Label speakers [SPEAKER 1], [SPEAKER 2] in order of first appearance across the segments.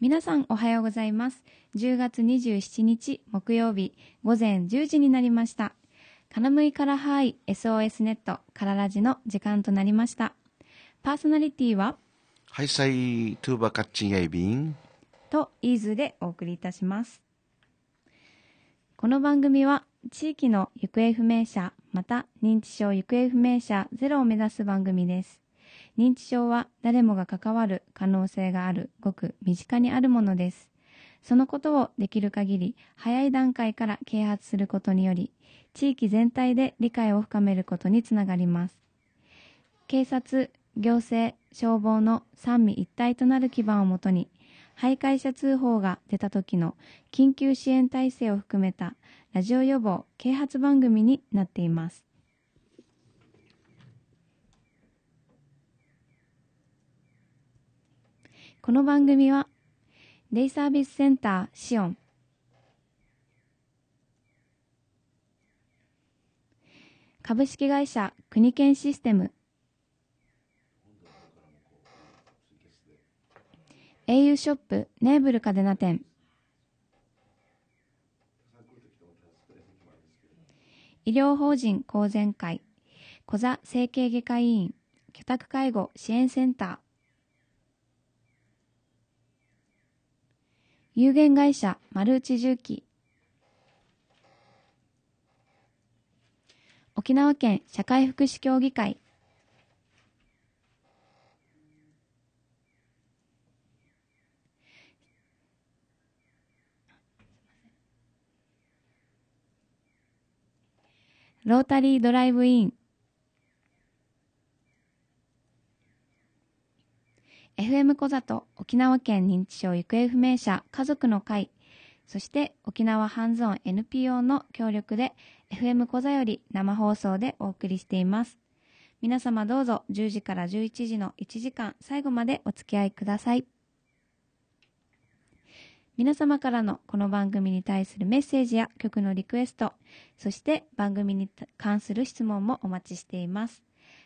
[SPEAKER 1] 皆さんおはようございます。10月27日木曜日午前10時になりました。カラムイカラハイ SOS ネットカララジの時間となりました。パーソナリティは
[SPEAKER 2] はいさい、トゥーバカッチンやいびん。
[SPEAKER 1] と、イーズでお送りいたします。この番組は地域の行方不明者、また認知症行方不明者ゼロを目指す番組です。認知症は誰もが関わる可能性があるごく身近にあるものです。そのことをできる限り早い段階から啓発することにより、地域全体で理解を深めることにつながります。警察、行政、消防の三位一体となる基盤をもとに、徘徊者通報が出た時の緊急支援体制を含めたラジオ予防啓発番組になっています。この番組はデイサービスセンターシオン株式会社国研システム au ショップネーブルカデナ店医療法人公然会小座整形外科医院居宅介護支援センター有限会社丸内重機沖縄県社会福祉協議会ロータリードライブイン FM 小里沖縄県認知症行方不明者家族の会、そして沖縄ハンズオン NPO の協力で FM 小座より生放送でお送りしています。皆様どうぞ10時から11時の1時間最後までお付き合いください。皆様からのこの番組に対するメッセージや曲のリクエスト、そして番組に関する質問もお待ちしています。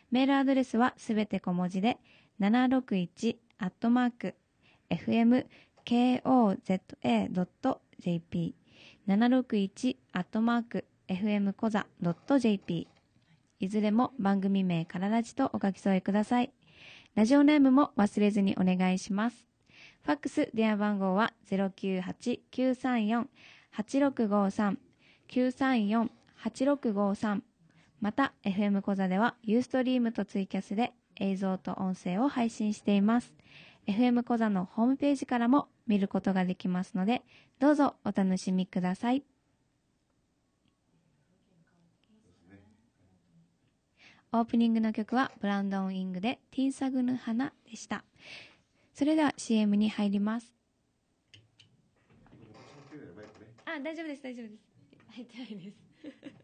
[SPEAKER 1] メールアドレスはすべて小文字で、761アットマーク fmkoza.jp 761アットマーク fmkoza.jp いずれも番組名からラジとお書き添えください。ラジオネームも忘れずにお願いします。ファックス電話番号は098-934-8653 934-8653また FM 講座ではユーストリームとツイキャスで映像と音声を配信しています。FM 小座のホームページからも見ることができますので、どうぞお楽しみください。オープニングの曲はブランドン・イングで「ティンサグヌ花」でしたそれでは CM に入りますあ大丈夫です大丈夫です入ってないです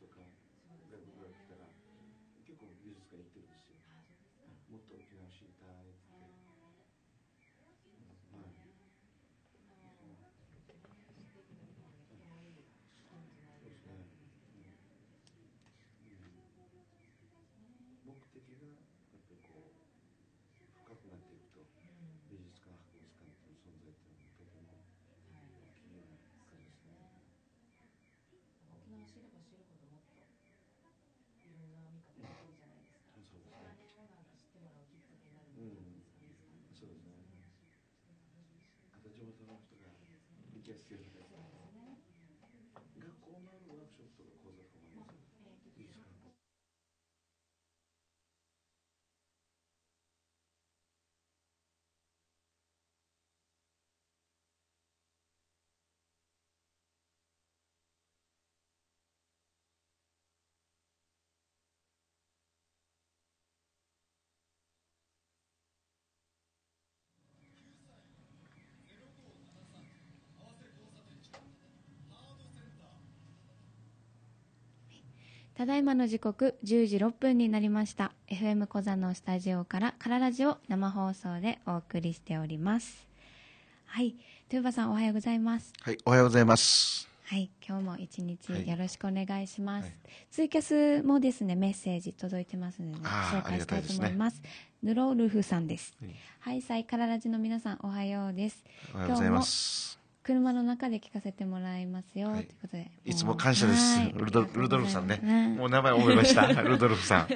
[SPEAKER 2] とか外国が来たら結構美術館行ってるんですよもっと student.
[SPEAKER 1] ただいまの時刻10時6分になりました FM 小座のスタジオからカララジオ生放送でお送りしておりますはいトゥーバさんおはようございます
[SPEAKER 2] はいおはようございます
[SPEAKER 1] はい今日も一日よろしくお願いします、はいツイキャスもですねメッセージ届いてますので、ね、紹介したいと思います、ヌロルフさんです、はい、はい、サイカララジの皆さんおはようです今日も車の中で聞かせてもらいますよ、はい、ということでいつも感謝です、ルドルドルフさんね、はい、もう名前覚えました ルドルフさん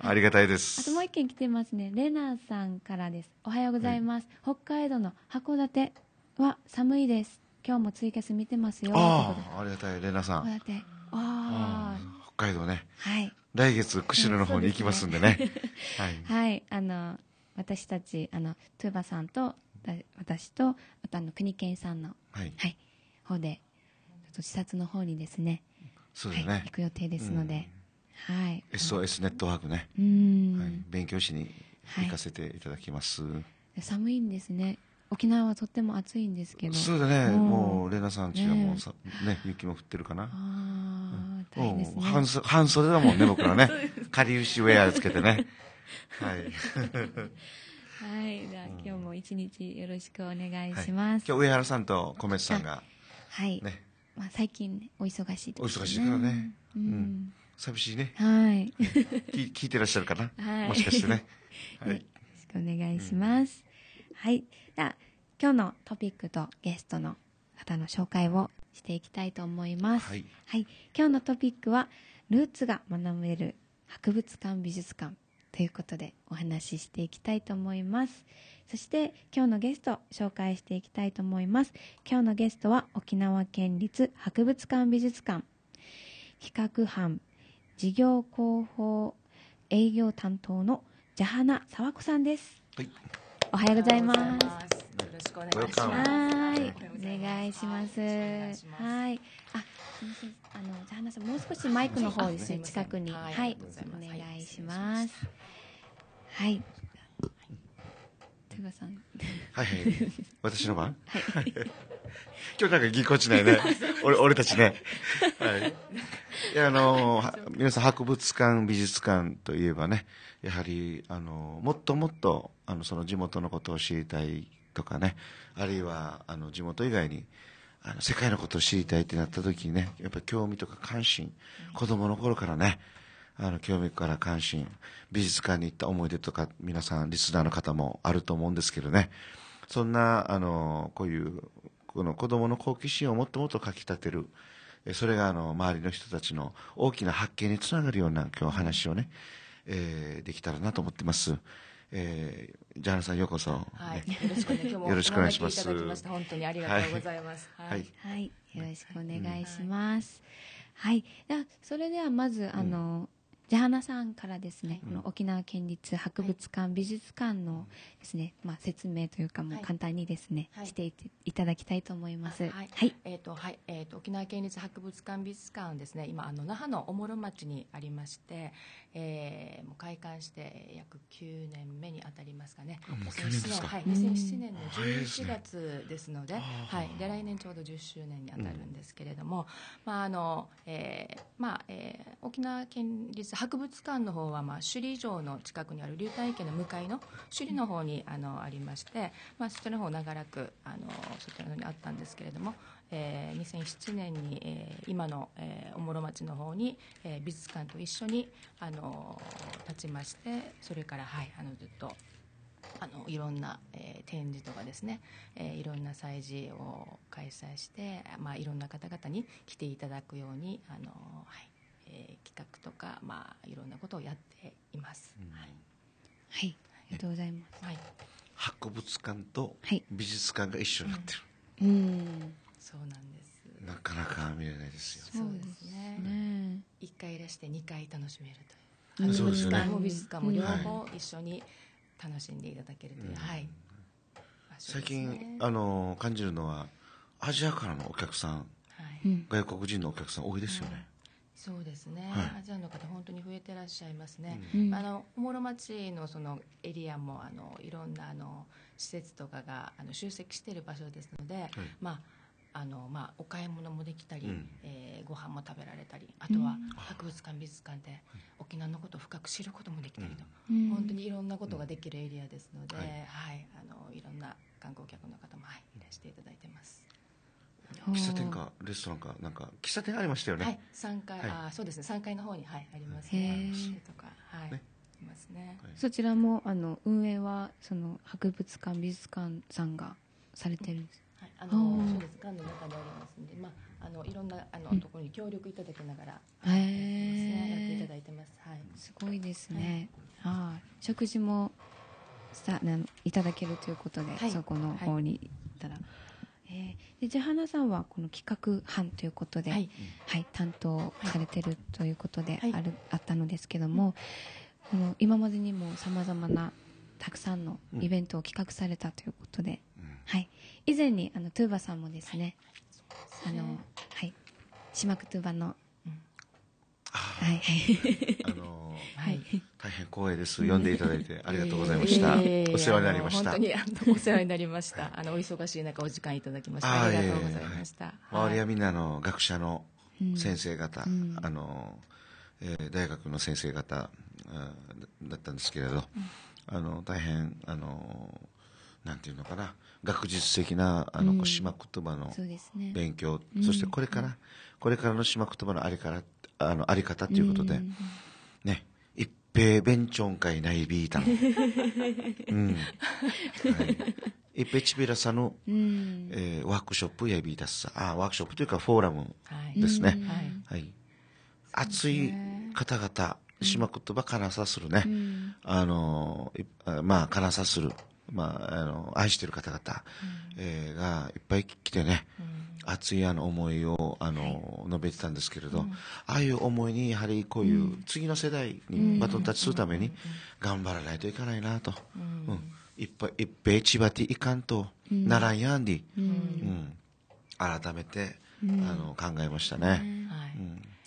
[SPEAKER 2] ありがたいですあとも
[SPEAKER 1] う一件来てますねレナさんからですおはようございます、はい、北海道の函館は寒いです今日もツイキャス見てますよあ
[SPEAKER 2] ありがたいレナさん函
[SPEAKER 1] 館ああ北海道ね、はい、来月釧路の方に行きますんでね はい、はい、あの私たちあのトゥーバさんと私とあとあの国健さんの、はいはい、方でちょっと視察の方にですねそうですね、はい、行く予定ですので、はい、
[SPEAKER 2] SOS ネットワークねう
[SPEAKER 1] ん、はい、
[SPEAKER 2] 勉強しに行かせていただきます、
[SPEAKER 1] 寒いんですね沖縄はとっても暑いんですけどそうだねもう玲奈さんちはもう
[SPEAKER 2] さ、ね、雪も降ってるかなああ、うん、大変ですね半半袖だもんね僕らねかりゆしウェアつけてねはい
[SPEAKER 1] はい、じゃ今日も一日よろしくお願いします。はい、今日上
[SPEAKER 2] 原さんと小松さんが。
[SPEAKER 1] はい。ね。まあ、最近お忙しい、ね、お忙しいからね。うん。寂しいね。はい。
[SPEAKER 2] 聞聞いてらっしゃるかな。はい。もしかしてね。はい。よろ
[SPEAKER 1] しくお願いします。うん、はい。じゃあ、今日のトピックとゲストの方の紹介をしていきたいと思います。はい、はい。今日のトピックは、ルーツが学べる博物館美術館ということでお話ししていきたいと思いますそして今日のゲスト紹介していきたいと思います今日のゲストは沖縄県立博物館美術館企画班事業広報営業担当のジャハナ沢子さんです、はい、おはようございますよ
[SPEAKER 3] ろしくお願いします
[SPEAKER 1] はいお願いしますはいああのザハナさんもう少しマイクの方ですね近くにはい、はい、お願いします。はい。豊川さん。はいはい。私の番。は
[SPEAKER 2] い。今日なんかぎこちないね。俺俺たちね。はい。いあの皆さん博物館美術館といえばねやはりあのもっともっとあのその地元のことを知りたいとかねあるいはあの地元以外にあの世界のことを知りたいってなった時にねやっぱ興味とか関心子供の頃からねあの興味から関心美術館に行った思い出とか皆さんリスナーの方もあると思うんですけどねそんなあのこういうこの子供の好奇心をもっともっとかきたてるそれがあの周りの人たちの大きな発見につながるような今日話をね、えー、できたらなと思ってます。えー、ジャナさんようこそ、は
[SPEAKER 3] い、よろしく、ね、今日もよろしくお願いします。本当にありがとうございます。はい、はい、
[SPEAKER 1] よろしくお願いします。はい、はい、それではまずあの、ジャハナさんからですね、この沖縄県立博物館、美術館のですね、まあ、説明というか、もう簡単にですね、していただきたいと思います。はい。
[SPEAKER 3] えっ、と、はい。えっ、と、沖縄県立博物館、美術館ですね、今、あの、那覇のおもろ町にありまして、えー、もう開館して約9年目に当たりますかね。もう9年ですか。はい。2007年の11月ですので、はい。で、来年ちょうど10周年に当たるんですけれども、まあ、あの、えー、まあ、えー、沖縄県立博物館の方はまあ首里城の近くにある流体池の向かいの首里の方にあのありまして、まあ、そちらの方長らくあのそちらのにあったんですけれども、えー、2007年に、えー、今の、えー、おもろ町の方に、えー、美術館と一緒にあの立ちましてそれから、はい、あのずっとあのいろんな、えー、展示とかですね、えー、いろんな催事を開催して、まあ、いろんな方々に来ていただくようにあの、はい、えー、企画とか、まあ、いろんなことをやっています。うん、はい、はい、ありがとうございます。はい、
[SPEAKER 2] 博物館と美術館が一緒になってる。
[SPEAKER 3] うん、うんそうなんです。なかなか見れないですよ。そうですね。一、回いらして二回楽しめるという。博物館も美術館も両方一緒に楽しんでいただけるという。はい。
[SPEAKER 2] 最近あの感じるのはアジアからのお客さん、外国人のお客さん多いですよね。
[SPEAKER 3] そうですね、はい、アジアの方、本当に増えてらっしゃいますね、うん、あの小諸町のそのエリアもあのいろんなあの施設とかがあの集積している場所ですので、はい、まああのまあ、お買い物もできたり、うん、えー、ご飯も食べられたりあとは博物館、美術館で沖縄のことを深く知ることもできたりと、うん、本当にいろんなことができるエリアですので、はい、はい、あのいろんな観光客の方も、はい、いらしていただいてます。喫茶店
[SPEAKER 2] かレストランかなんか喫茶店ありましたよねはい3階、はい、あそ
[SPEAKER 3] うですね3階の方にはいありますねとかはい、ね、いますね、はい、そちら
[SPEAKER 1] もあの運営はその博物館美術館さんがされてるんです
[SPEAKER 3] はい、あのそうです館の中でありますんで、まあ、あのいろんなあの、うん、ところに協力いただきながら、
[SPEAKER 1] はいやっていただいて
[SPEAKER 3] ます、はい、す
[SPEAKER 1] ごいですね、はい、あ、食事もさないただけるということで、はい、そこの方に行ったら。はいえじゃはさんはこの企画班ということで、はい、はい、担当されてるということである、あったのですけども、この今までにもさまざまなたくさんのイベントを企画されたということで、はい、以前にあのトゥーバさんもですね、あのはい、島クトゥーバのはい。あの
[SPEAKER 2] ー、はい、大変光栄です。呼んでいただいてありがとうございました。えー、お世話になりました。本当に
[SPEAKER 3] あのお世話になりました。あのお忙しい中お時間いただきましてありがとうございました。えーはい、周
[SPEAKER 2] りはみんなの学者の
[SPEAKER 3] 先生方、うん、あ
[SPEAKER 2] のー、えー、大学の先生方、だったんですけれど、うん、あの大変あのなんていうのかな学術的なあの、うん、島言葉の勉強そ、ね,、してこれから、これからの島言葉のありからあのあり方ということで、ね一平弁長会ないビータン、
[SPEAKER 1] うん
[SPEAKER 2] 一平ちびらさんの、うえー、ワークショップやビータスさあワークショップというかフォーラムですね、はい、はい、熱い方々しまくっとばかなさするね、あのまあかなさするまあ、あの愛してる方々、うん、えー、がいっぱい来てね、うん、熱いあの思いをあの、述べてたんですけれど、うん、ああいう思いにやはりこういう次の世代にバトンタッチするために頑張らないといけないなと、うんいっぱいいっぺいちばていかんとならんやんで、うん改めて、あの考えましたね。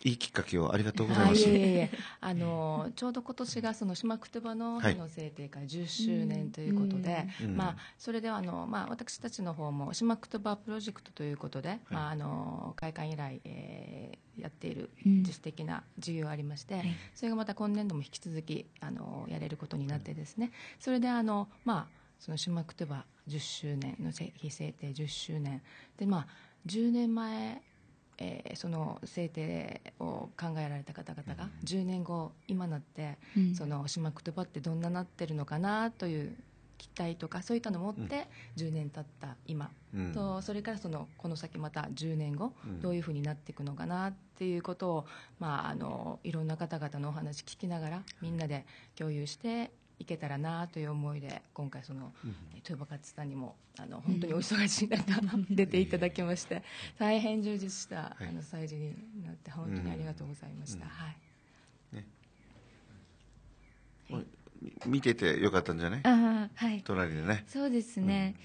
[SPEAKER 2] いいきっかけをありがとうございます。はい、いえいえ
[SPEAKER 3] あのちょうど今年がその島くてばの日の制定から10周年ということで、はい、まあそれであのまあ私たちの方も島くてばプロジェクトということで、はい、まああの開館以来、えー、やっている自主的な事業がありまして、うん、それがまた今年度も引き続きあのやれることになってですね、それであのまあその島くてば10周年の日制定10周年でまあ10年前えー、その制定を考えられた方々が10年後今なって、うん、その島言葉ってどんななってるのかなという期待とかそういったのを持って10年経った今、うん、とそれからそのこの先また10年後、どういうふうになっていくのかなっていうことを、まあ、あのいろんな方々のお話聞きながらみんなで共有していけたらなという思いで今回その、うん、豊場勝さんにもあの本当にお忙しい中、うん、出ていただきまして、大変充実した、はい、あの催事になって本当にありがとうございました、は
[SPEAKER 2] い、ね、はい、見ててよかったんじゃないあ、はい、隣でね
[SPEAKER 1] そうですね、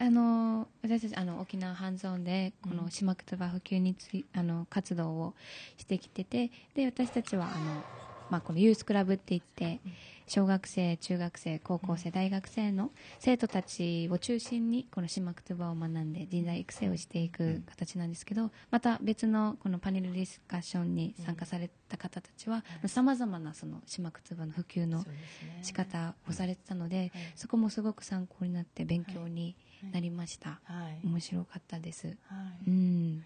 [SPEAKER 1] あの私たちあの沖縄半蔵でこの島くつば普及についあの活動をしてきててで私たちはあのまあ、このユースクラブって言って小学生中学生高校生大学生の生徒たちを中心にこのシマクトゥバを学んで人材育成をしていく形なんですけどまた別のこのパネルディスカッションに参加された方たちはさまざまなそのシマクトゥバの普及の仕方をされてたのでそこもすごく
[SPEAKER 3] 参考になって勉強になりました、面白かったです。うん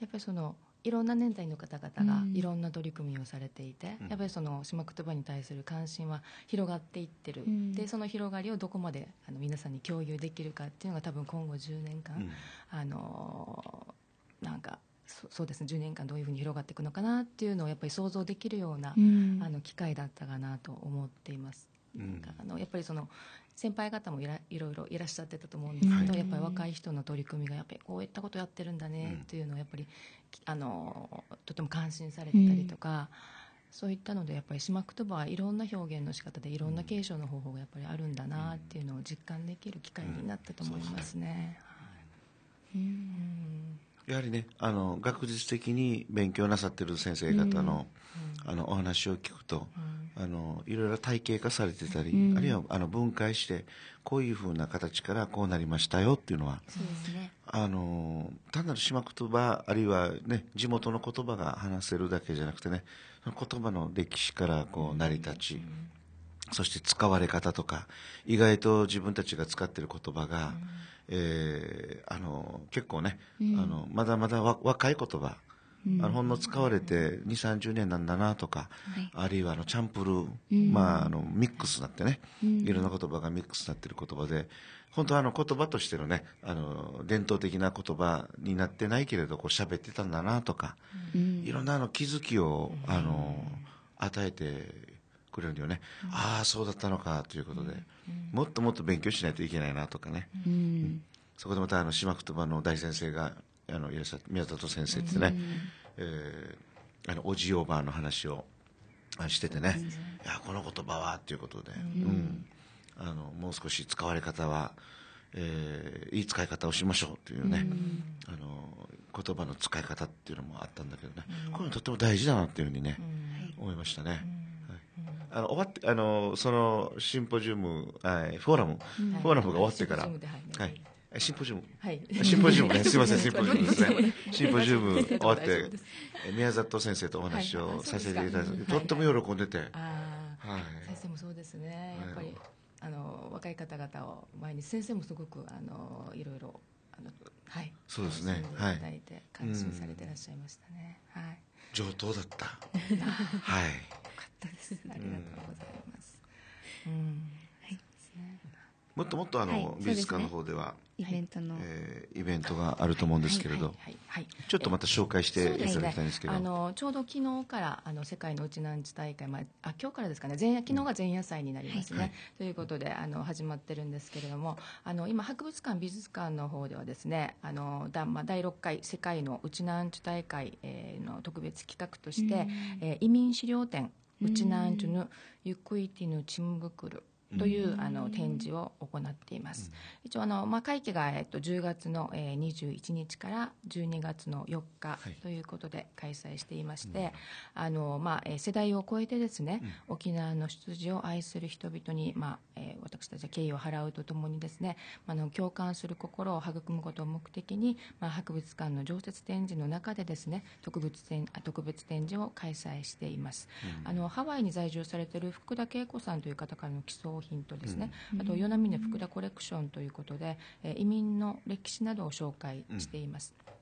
[SPEAKER 3] やっぱりそのいろんな年代の方々がいろんな取り組みをされていて、うん、やっぱりその島言葉に対する関心は広がっていってる、うん、でその広がりをどこまであの皆さんに共有できるかっていうのが多分今後10年間、うん、あのなんかそそうですね10年間どういうふうに広がっていくのかなっていうのをやっぱり想像できるような、あの機会だったかなと思っています。うんあのやっぱりその先輩方もいらいろいろいらっしゃってたと思うんですけど、やっぱり若い人の取り組みがやっぱりこういったことやってるんだねっていうのをやっぱりあのとても感心されてたりとか、うん、そういったのでやっぱり島くとばはいろんな表現の仕方でいろんな継承の方法がやっぱりあるんだなっていうのを実感できる機会になったと思いますね。うん、
[SPEAKER 2] うんやはりねあの学術的に勉強なさってる先生方のうん、あのお話を聞くと、うん、あのいろいろ体系化されてたり、うん、あるいはあの分解してこういうふうな形からこうなりましたよっていうのはそうです、ね、あの単なる島言葉あるいは、ね、地元の言葉が話せるだけじゃなくてね言葉の歴史からこう成り立ち、そして使われ方とか意外と自分たちが使ってる言葉が、えー、あの結構ね、うん、あのまだまだ若い言葉、うん、あのほんの使われて2 3 0年なんだなとか、はい、あるいはあのチャンプルー、うん、まあ、あのミックスになってね、いろんな言葉がミックスになってる言葉で本当はあの言葉としてのねあの伝統的な言葉になってないけれどこう喋ってたんだなとか、いろんなあの気づきをあの与えてくるよね、うん、ああそうだったのかということで、もっともっと勉強しないといけないなとかね、そこでまたあの島言葉の大先生があのいらっしゃって宮里先生ってね、うん、えー、あのおじいおばあの話をしててね、いやこの言葉はということで、うんあのもう少し使われ方は、えー、いい使い方をしましょうというね、あの言葉の使い方っていうのもあったんだけどね、これとても大事だなっていうふうにね、思いましたね。あの終わってあのそのシンポジウム、はい、フォーラム、フォーラムが終わってから、はいシンポジウム、はい、シンポジウムね、すみません、シンポジウムですね。シンポジウム終わって、宮里先生とお話をさせていただいて、とっても喜んでて。はい、
[SPEAKER 3] 先生もそうですね、やっぱり、あの若い方々を前に、先生もすごく、あのいろいろ。あの、はい。そうですね。はい。いただいて、感心されてらっしゃいましたね。はい。
[SPEAKER 2] 上等だった。はい。
[SPEAKER 3] ったですありがとうございます、うんはい、もっともっとあの、はい、美術館の方ではイベントの、え
[SPEAKER 2] ー、イベントがあると思うんですけれど、ちょっとまた紹介していただきたいんですけど、ね、あ
[SPEAKER 3] のちょうど昨日からあの世界のうちなんち大会、まあ、あ今日からですかね前昨日が前夜祭になりますね、うんはい、ということであの始まってるんですけれどもあの今博物館美術館の方ではですねあのだ、まあ、第6回世界のうちなんち大会、えー、の特別企画として、うん、えー、移民資料展うちなんちゅのゆっくりっていうのちむぐくる。という、あの展示を行っています。一応あの、まあ、会期が、えっと、10月の、えー、21日から12月の4日ということで開催していまして、はい、あのまあ、世代を超えてですね、うん、沖縄の出自を愛する人々に、まあえー、私たちは敬意を払うとともにですね、あの共感する心を育むことを目的に、まあ、博物館の常設展示の中でですね特別展特別展示を開催しています、うん、あのハワイに在住されている福田恵子さんという方からの寄贈品とですね、うん、あと与那峰福田コレクションということで、え移民の歴史などを紹介しています。うん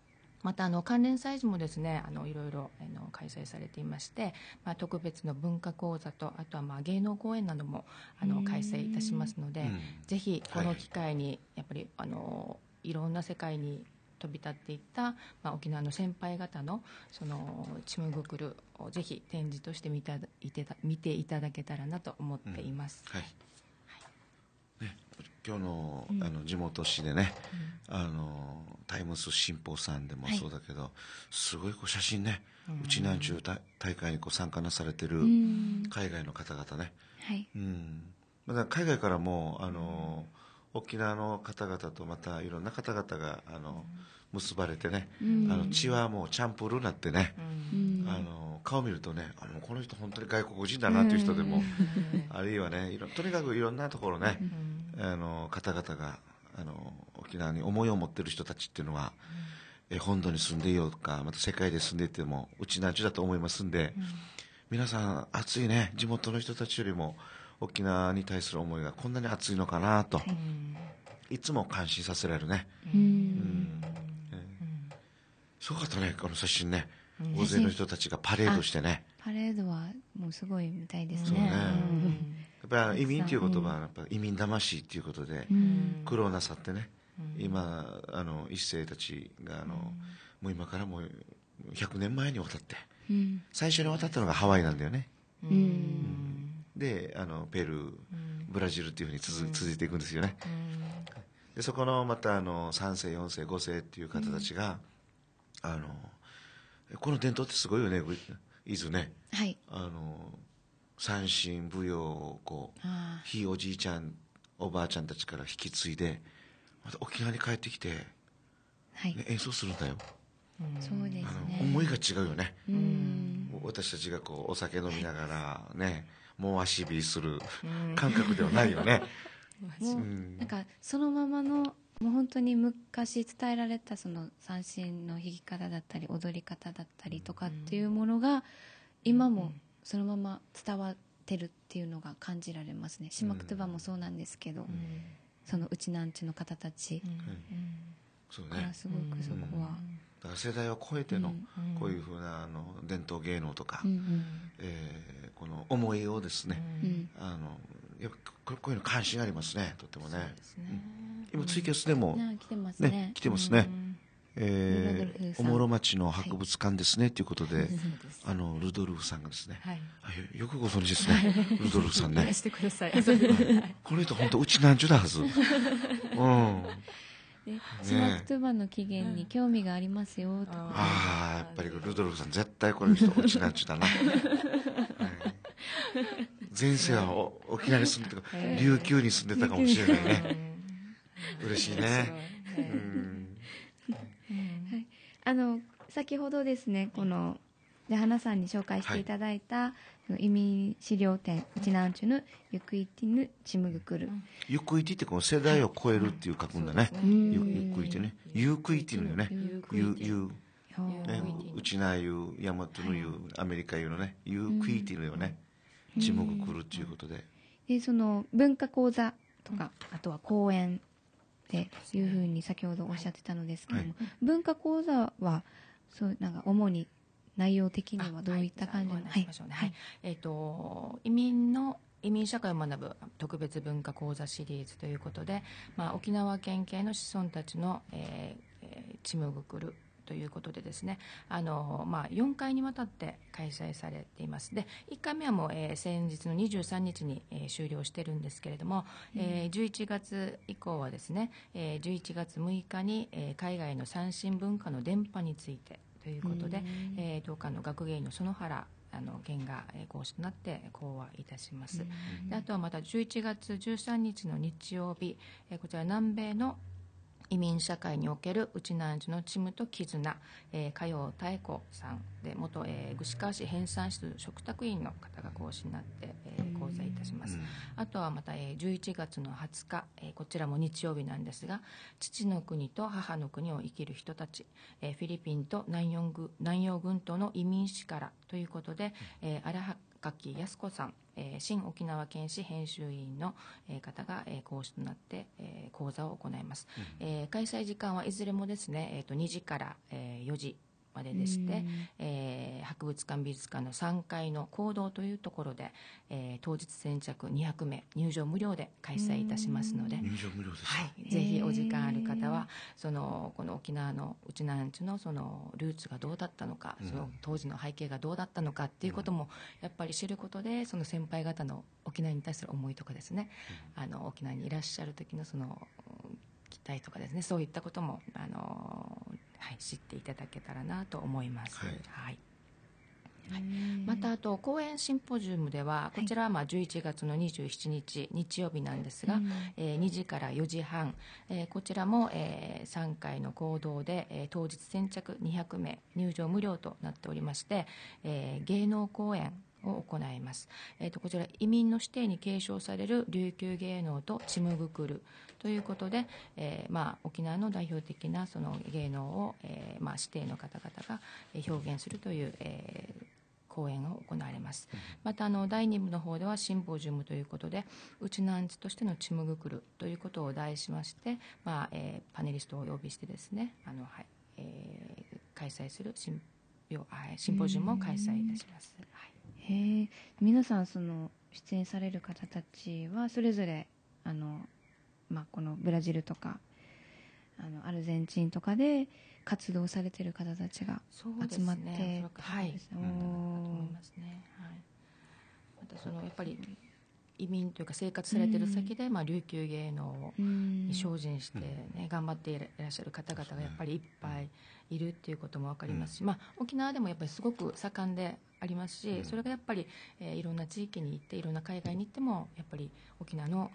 [SPEAKER 3] またあの関連祭事もですねあのいろいろあの開催されていまして、まあ、特別の文化講座とあとはまあ芸能公演などもあの開催いたしますので、ぜひこの機会にやっぱり、い、あのいろんな世界に飛び立っていった、まあ、沖縄の先輩方のそのちむぐくるをぜひ展示として見いて見ていただけたらなと思っています。
[SPEAKER 2] うん、はい今日の,、あの地元紙でね、あのタイムス新報さんでもそうだけど、すごいこう写真ね、うちなんちゅう大会にこう参加なされてる海外の方々ね、うんま、だ海外からもあの、沖縄の方々とまたいろんな方々があの、結ばれてね、うん、あの血はもうチャンプルーなってね、うん、あの顔見るとねあのこの人本当に外国人だなという人でも、あるいはねとにかくいろんなところね、うん、あの方々があの沖縄に思いを持ってる人たちっていうのは、え本土に住んでいようとかまた世界で住んでいてもうちなうちだと思いますんで、皆さん熱いね地元の人たちよりも沖縄に対する思いがこんなに熱いのかなと、いつも感心させられるね。
[SPEAKER 1] うん
[SPEAKER 2] すごかったね、この写真ね。大勢の人たちがパレードしてね。
[SPEAKER 1] パレードはもうすごいみたいですそうねね。
[SPEAKER 2] やっぱ移民という言葉はやっぱ移民魂ということで苦労なさってね、今あの一世たちがあの、もう今からもう100年前に渡ってうん最初に渡ったのがハワイなんだよねうんう
[SPEAKER 3] ん
[SPEAKER 2] であのペルーブラジルっていうふうに続,、続いていくんですよねでそこのまたあの3世4世5世っていう方たちが、あのこの伝統ってすごいよね伊豆ね、はい、あの三線舞踊をこうひいおじいちゃんおばあちゃんたちから引き継いでまた沖縄に帰ってきて、はいね、演奏するんだよ
[SPEAKER 1] そうです、ね、あの思いが
[SPEAKER 2] 違うよね私たちがこうお酒飲みながらねもう足びする感覚ではないよね
[SPEAKER 1] うん、なんかそのままのもう本当に昔伝えられたその三線の弾き方だったり踊り方だったりとかっていうものが今もそのまま伝わってるっていうのが感じられますね島くとばもそうなんですけど、そのうちなんちの方たち、
[SPEAKER 2] からすごくそこは。世代を超えてのこういうふうなあの伝統芸能とか、えこの思いをですね、あのやっぱこういうの関心ありますねとってもね。今ツイキャスでも、ね、来てますね。来えー、おもろ町の博物館ですねと、はい、いうことで、あのルドルフさんがですね、はい、よくご存知ですね、ルドルフさんね。して
[SPEAKER 3] ください。こ
[SPEAKER 2] の人本当うちなんちゅだはず。うん。
[SPEAKER 1] スマクトゥバの起源に興味がありますよとか、ね、あ
[SPEAKER 2] あやっぱりルドルフさん絶対この人うちなんちゅだな、はい、前世は沖縄に住んでたか、琉球に住んでたかもしれないね
[SPEAKER 1] 嬉しいね。あの先ほどですねこので花さんに紹介していただいた、はい、移民資料展「う南中のゆくいてぬちむぐくる」
[SPEAKER 2] 「ゆくいて」ってこの世代を超えるっていう書くんだね「ゆくいて」ね「ゆくいて」のよね「ゆゆ」ね、うちないう、大和のいう、アメリカいうのね、ゆくいイテのよね、ちむぐくるっていうことで。
[SPEAKER 1] で、その文化講座とか、あとは講演っていうふうに先ほどおっしゃってたのですけども、はい、文化講座はそうなんか主に内容的にはどういった感じの、はい、はい
[SPEAKER 3] えっ、ー、と移民の移民社会を学ぶ特別文化講座シリーズということで、まあ、沖縄県警の子孫たちの、えー、血むぐくるということでですねあの、まあ、4回にわたって開催されていますで1回目はもう、えー、先日の23日に、えー、終了してるんですけれども、うえー、11月以降はですね、えー、11月6日に、えー、海外の三振文化の伝播についてということで、うえー、当館の学芸員の園原あの県が講師となって講話いたします、うあとはまた11月13日の日曜日こちら南米の移民社会におけるウチナージのチムと絆、えー、加用太子さんで元、えー、串川市編纂室嘱託員の方が講師になって、えー、講座いたします、うん、あとはまた、えー、11月の20日、えー、こちらも日曜日なんですが父の国と母の国を生きる人たち、えー、フィリピンと南洋南洋群島の移民史からということで、うん、えー、アラ楽器安子さん、えー、新沖縄県市編集委員の、えー、方が、えー、講師となって、えー、講座を行います、うん、えー、開催時間はいずれもですね、えーと、と2時から、えー、4時まででして、えー、博物館美術館の3階の講堂というところで、えー、当日先着200名入場無料で開催いたしますので入場無料ですはい、ぜひお時間ある方はそのこの沖縄のうちなんちのそのルーツがどうだったのか、その当時の背景がどうだったのかっていうこともやっぱり知ることでその先輩方の沖縄に対する思いとかですね、あの沖縄にいらっしゃる時のその期待とかですねそういったこともあのはい、知っていただけたらなと思います。はい、はいはい、またあと公演シンポジウムではこちらはまあ11月の27日日曜日なんですが、え2時から4時半、えこちらも、え3回の行動で、え当日先着200名入場無料となっておりまして、え芸能公演を行います、えー、とこちら移民の指定に継承される琉球芸能とちむぐくるということで、えー、まあ、沖縄の代表的なその芸能を、えー、まあ、指定の方々が表現するという、えー、講演を行われますまたあの第2部の方ではシンポジウムということでうちのアンチとしてのちむぐくるということを題しまして、まあえー、パネリストをお呼びしてですねあの、はいえー、開催するシンシンポジウムを開催いたします、は
[SPEAKER 1] い、へえ皆さんその出演される方たちはそれぞれあのまあ、このブラジルとかあのアルゼンチンとかで活動されてる方たち
[SPEAKER 3] が集まって、はい、うん、ますね、はい、またそのやっぱり移民というか生活されてる先で、うん、まあ、琉球芸能に精進してね、うん、頑張っていらっしゃる方々がやっぱりいっぱいいるっていうことも分かりますし、まあ、沖縄でもやっぱりすごく盛んでありますし、うん、それがやっぱり、えー、いろんな地域に行っていろんな海外に行ってもやっぱり沖縄の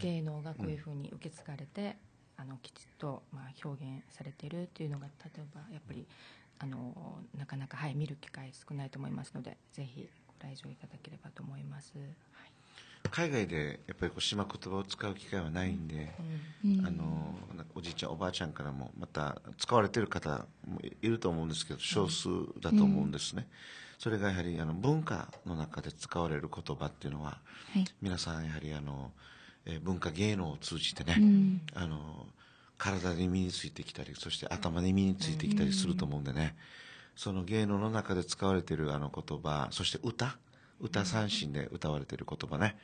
[SPEAKER 3] 芸能がこういうふうに受け継がれて、ねうん、あのきちっと、まあ、表現されているっていうのが例えばやっぱり、あのなかなか、はい、見る機会少ないと思いますのでぜひご来場いただければと思います。はい
[SPEAKER 2] 海外でやっぱりこう島言葉を使う機会はないんで、うんあのおじいちゃんおばあちゃんからもまた使われてる方もいると思うんですけど少数だと思うんですね、うんそれがやはりあの文化の中で使われる言葉っていうのは、はい、皆さんやはりあの、え文化芸能を通じてね、うん、あの体に身についてきたりそして頭に身についてきたりすると思うんでね、その芸能の中で使われているあの言葉そして歌歌三振で歌われている言葉ね、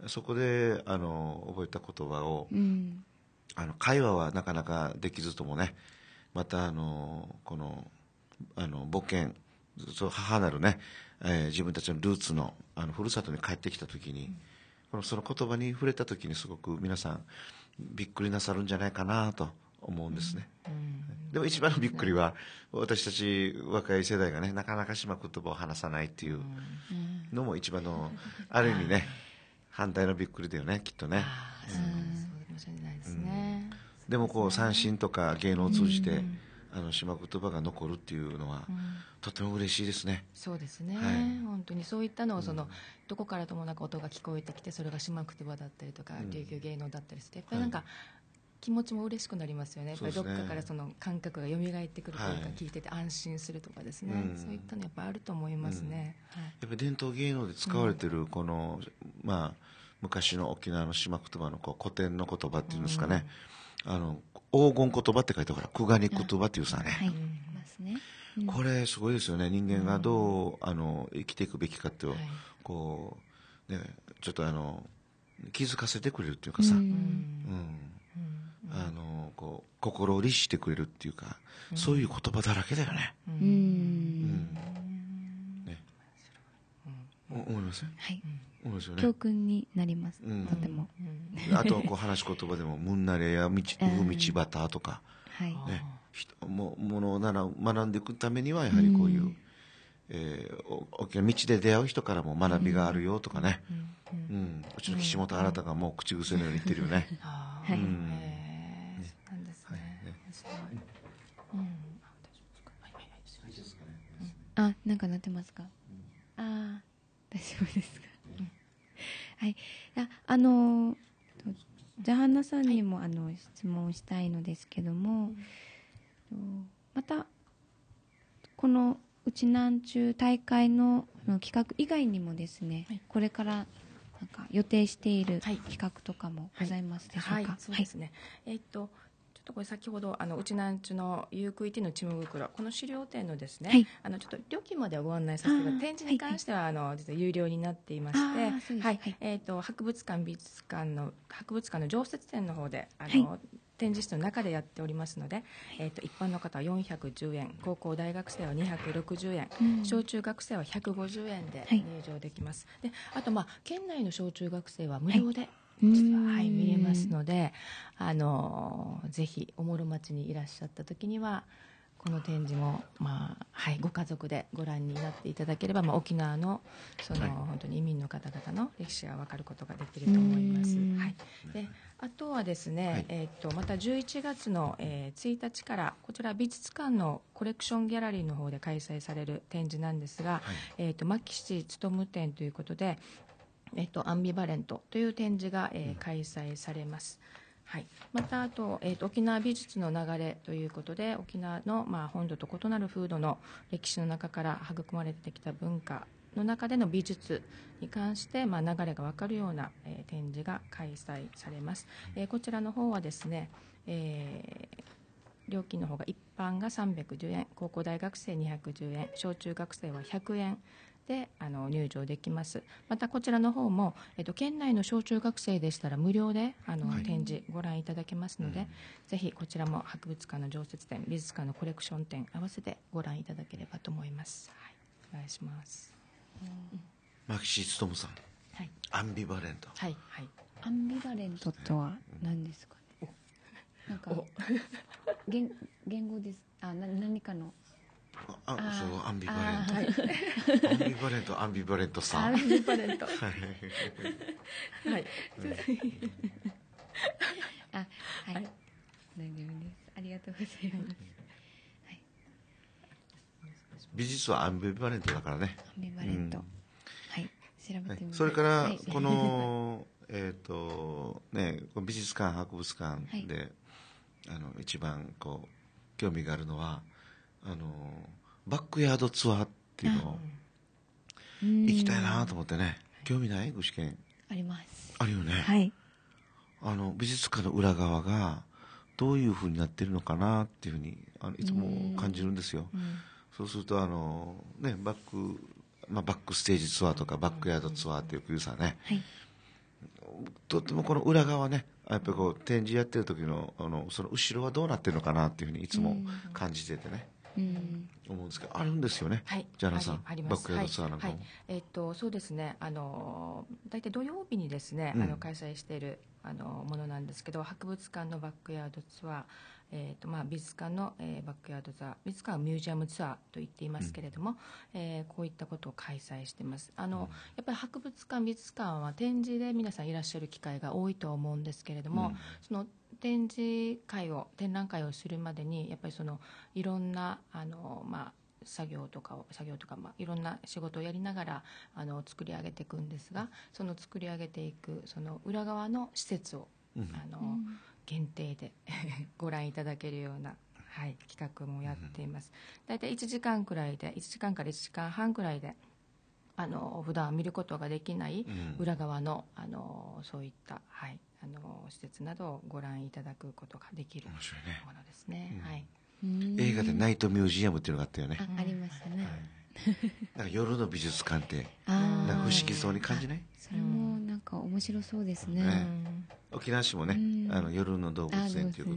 [SPEAKER 2] うん、そこであの覚えた言葉を、うん、あの会話はなかなかできずともねまたあのこのあの母犬そう母なるね、えー、自分たちのルーツのあのふるさとに帰ってきた時に、うん、その言葉に触れた時にすごく皆さんびっくりなさるんじゃないかなと思うんですね、うんうん、でも一番のびっくりは私たち若い世代がねなかなか島言葉を話さないっていうのも一番の、ある意味ね反対のびっくりだよねきっとね。でもこう三振とか芸能を通じて、うんあの島言葉が残るっていうのは、うん、とても嬉しいですね。
[SPEAKER 3] そうですね、はい、本当にそういったのをその、うん、どこからともなく音が聞こえてきてそれが島言葉だったりとか、琉球芸能だったりしてやっぱりなんか、はい、気持ちも嬉しくなりますよね、やっぱりどっかからその感覚が蘇ってくるというか、聞いてて安心するとかですね、はい、そういったのやっぱあると思いますね、うん、は
[SPEAKER 2] い、やっぱ伝統芸能で使われてるこの、まあ、昔の沖縄の島言葉のこう古典の言葉っていうんですかね、うん、あの黄金言葉って書いてあるから黄金言葉っていうさね、はいこれすごいですよね人間がどう、あの生きていくべきかってこう、ね、ちょっとあの気づかせてくれるっていうかさ、うん、あのこう心を律してくれるっていうか、そういう言葉だらけだよね。
[SPEAKER 1] うんね
[SPEAKER 2] 思いません、はいね、教
[SPEAKER 1] 訓になります、うん、とても、うん、あとはこ
[SPEAKER 2] う話し言葉でも「むんなれや道ち道端」とか、はいね、もものをなら学んでいくためにはやはりこういう、うん、えー、大きな道で出会う人からも学びがあるよとかね、うんうちの岸本新がもう口癖のように言ってるよね。
[SPEAKER 3] はい、ね、そうなんですね、はいね
[SPEAKER 1] あ、なんかなってますか。うん、ああ、大丈夫ですか。はい、ああのジャハンナさんにも、あの質問したいのですけども、うん、またこのうちなん大会の企画以外にもですね、はい、これからなんか予定している企画とかもございますでしょうか。はい、はいはい、そうですね。
[SPEAKER 3] えー、っとこれ先ほどあのうちなんちの UQT のちむろこの資料展のですね、はい、あのちょっと料金まではご案内させて展示に関しては、はいあの実は有料になっていましてはい、えーと、博物館美術館の博物館の常設展の方であの、展示室の中でやっておりますので、えーと、一般の方は410円高校大学生は260円、うん、小中学生は150円で入場できます、であと、まあ、県内の小中学生は無料で、はい、見れますのであのぜひおもろ町にいらっしゃった時にはこの展示も、まあはい、ご家族でご覧になっていただければ、まあ、沖縄のその、はい、本当に移民の方々の歴史が分かることができると思います。はい、であとはですね、はい、えーと、とまた11月の、えー、1日からこちら美術館のコレクションギャラリーの方で開催される展示なんですが、はい、えーと、と牧師勉展ということで、えっと、アンビバレントという展示が、えー、開催されます。はい、またあと、えーと、沖縄美術の流れということで沖縄の、まあ、本土と異なる風土の歴史の中から育まれてきた文化の中での美術に関して、まあ、流れが分かるような、えー、展示が開催されます、えー、こちらの方はですね、えー、料金の方が一般が310円高校大学生210円小中学生は100円であの入場できますまたこちらの方も、えっと、県内の小中学生でしたら無料であの、はい、展示ご覧いただけますので、うん、ぜひこちらも博物館の常設展美術館のコレクション展合わせてご覧いただければと思います、はい、お願いします、うん、
[SPEAKER 2] マキシツトムさん、はい、アンビバレント
[SPEAKER 3] はい、はい、アンビバレントとは何ですかね、
[SPEAKER 1] ね、なんか言 言語ですあな何かのあそうアンビバレント、はい、アンビ
[SPEAKER 2] バレントアンビバレントさんアンビバレントはい、はい、
[SPEAKER 1] あはい、大丈夫ですありがとうございま
[SPEAKER 2] す、美術はアンビバレントだからねアンビバレント、うん、はい調べてみます、それからこの、えっ、とね美術館博物館で、あの一番こう興味があるのは、あのバックヤードツアーっていうのを
[SPEAKER 3] 行きたいな
[SPEAKER 2] と思ってね興味ない具志堅
[SPEAKER 3] ありますあるよねはい
[SPEAKER 2] あの美術館の裏側がどういうふうになってるのかなっていうふうにあのいつも感じるんですよ、うそうするとあの、ね、バック、まあ、バックステージツアーとかバックヤードツアーってよく言うさね、とってもこの裏側ねやっぱこう展示やってる時のあのその後ろはどうなってるのかなっていうふうにいつも感じててね、思うんですけど、あるんですよね、はい、ジャナさん、ありますはいはい、
[SPEAKER 3] えー、っとそうですねあの、大体土曜日にですね、あの開催しているあのものなんですけど、博物館のバックヤードツアー。えーとまあ、美術館の、えー、バックヤード・ザ・美術館ミュージアムツアーと言っていますけれども、うん、えー、こういったことを開催してますあの、うん、やっぱり博物館美術館は展示で皆さんいらっしゃる機会が多いと思うんですけれども、うん、その展示会を展覧会をするまでにやっぱりそのいろんなあの、まあ、作業とかを作業とか、まあ、いろんな仕事をやりながらあの作り上げていくんですがその作り上げていくその裏側の施設を、
[SPEAKER 1] うん、あの、うん
[SPEAKER 3] 限定で ご覧いただけるような、はい、企画もやっています。大体1時間くらいで1時間から1時間半くらいであの普段見ることができない裏側の,、あのそういった、はい、あの施設などをご覧いただくことができるものですね。ねうん、はい映画で「ナイトミ
[SPEAKER 2] ュージアム」っていうのがあったよね
[SPEAKER 3] ありましたね、はい
[SPEAKER 2] なんか夜の美術館ってなんか不思議そうに感じない
[SPEAKER 1] それもなんか面白そうですね、ね、
[SPEAKER 2] 沖縄市もね、あの夜の動物園というこ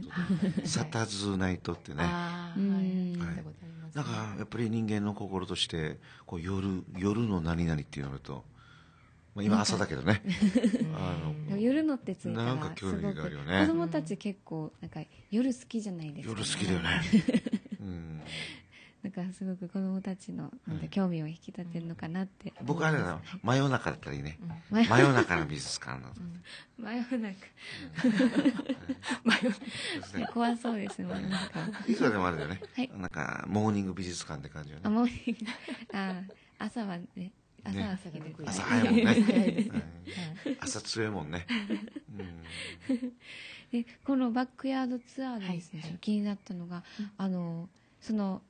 [SPEAKER 2] とで「サタズーナイト」ってね、は
[SPEAKER 1] い、なんか
[SPEAKER 2] やっぱり人間の心としてこう夜夜の何々って言われると、まあ、今朝だけどね あの夜のってついたらなんか興味があるよね子供
[SPEAKER 1] たち結構なんか夜好きじゃないですか、ね、夜好きだよね なんかすごく子供たちの興味を引き立てるのかなって、うん、僕あれだ
[SPEAKER 2] 真夜中だったらいいね、うん、真夜中の美術館の、
[SPEAKER 1] う真夜中真夜中怖そうですね真夜中いつでもあるよね、はい、
[SPEAKER 2] なんかモーニング美術館って感じよねあモー
[SPEAKER 1] ニングあ朝はね朝は朝が僕、ね、朝早いもんね、はい、朝強いもんね、うん、でこのバックヤードツアーでですね、はい、気になったのが、あのその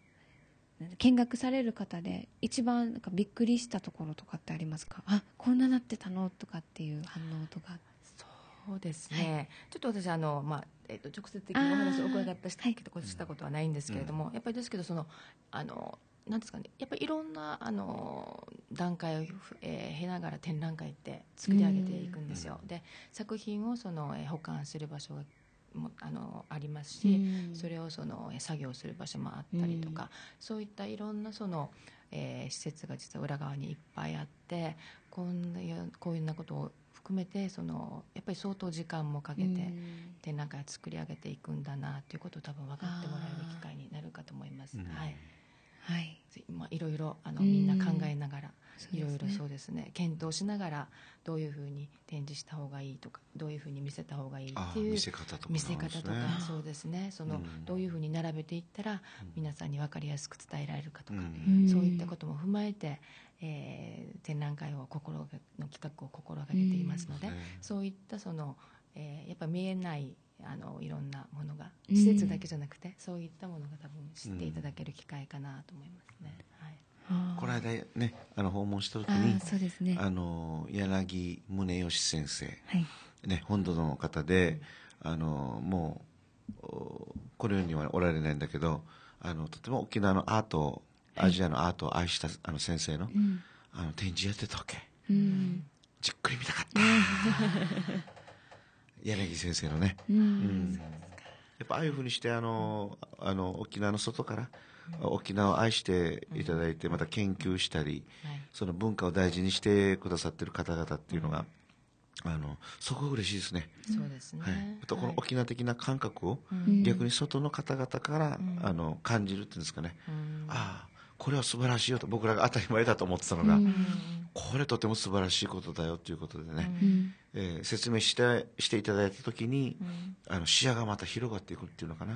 [SPEAKER 1] 見学される方で一番なんかびっくりしたところとかってありますかあこんななってたのとかっていう反応とかそう
[SPEAKER 3] ですね、はい、ちょっと私あの、まあえー、と直接的にお話を伺ったしたしたことはないんですけれども、やっぱりですけどそのあのなんですかね、やっぱりいろんなあの段階を、えー、経ながら展覧会って作り上げていくんですよ、うん、で作品をその、えー、保管する場所がもあのありますし、それをその作業する場所もあったりとか、そういったいろんなその、えー、施設が実は裏側にいっぱいあってこんなこういうなことを含めてそのやっぱり相当時間もかけて、でなんか作り上げていくんだなということを多分分かってもらえる機会になるかと思います。はい、はいまあ、いろいろあのみんな考えながら、いろいろそうですね検討しながらどういうふうに展示した方がいいとかどういうふうに見せた方がいいっていう見せ方とか、ね、見せ方とかそうですねその、どういうふうに並べていったら皆さんに分かりやすく伝えられるかと
[SPEAKER 1] か、うん、そういっ
[SPEAKER 3] たことも踏まえて、えー、展覧会を心の企画を心がけていますので、うん、そういったその、えー、やっぱ見えないあのいろんなものが施設だけじゃなくて、そういったものが多分知っていただける機会かなと思いますね。この間
[SPEAKER 2] ねあの訪問した時にそうです、ね、あの柳宗悦先生、はいね、本土の方で、あのもうこの世にはおられないんだけどあのとても沖縄のアートアジアのアートを愛したあの先生の,、あの展示やってたわけ、うん、じっくり見たかった 柳先生のね、うん、うん、やっぱああいうふうにしてあのあの沖縄の外から沖縄を愛していただいて、また研究したり、その文化を大事にしてくださってる方々っていうのが、あのそこ嬉しいですね。
[SPEAKER 1] そうですね。はい、あとこの
[SPEAKER 2] 沖縄的な感覚を、逆に外の方々から、あの感じるっていうんですかね。ああこれは素晴らしいよと僕らが当たり前だと思ってたのが、うん、これとても素晴らしいことだよということでね、うん、えー、説明してしていただいた時に、うん、あの視野がまた広がっていくっていうのかな、